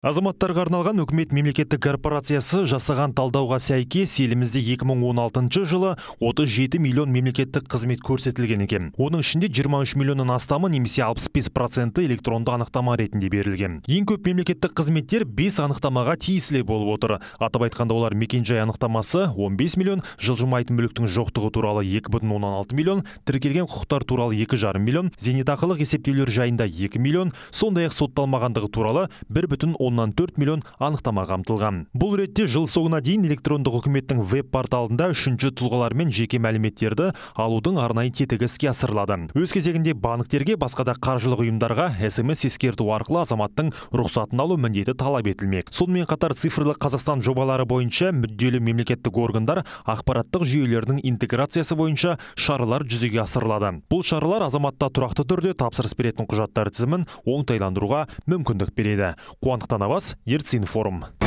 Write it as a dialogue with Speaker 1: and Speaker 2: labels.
Speaker 1: азаматтарға арналған үкімет мемлекеттік корпорациясы жасаған талдауға сәйкес елімізде 2016 жылы 37 миллион мемлекеттік қызмет көрсетілген екен оның ішінде 23 миллионнан астамы немесе 65 проценті электронды анықтама ретінде берілген ең көп мемлекеттік қызметтер 5 анықтамаға тиесілі болып отыр атап айтқанда олар мекен жай анықтамасы 15 миллион жылжымайтын мүліктің жоқтығы туралы 2,16 миллион тіркелген құқықтар туралы 2,5 миллион зейнетақылық есептеулер жайында 2 миллион сондай ақ сотталмағандығы туралы оннан төрт миллион анықтама қамтылған бұл ретте жыл соңына дейін электрондық үкіметтің веб порталында үшінші тұлғалар мен жеке мәліметтерді алудың арнайы тетігі іске асырылады өз кезегінде банктерге басқа да қаржылық ұйымдарға смс ескерту арқылы азаматтың рұқсатын алу міндеті талап етілмек сонымен қатар цифрлық қазақстан жобалары бойынша мүдделі мемлекеттік органдар ақпараттық жүйелердің интеграциясы бойынша шаралар жүзеге асырылады бұл шаралар азаматта тұрақты түрде тапсырыс беретін құжаттар тізімін оңтайландыруға мүмкіндік береді қуандықтан на вас Ерцинформ.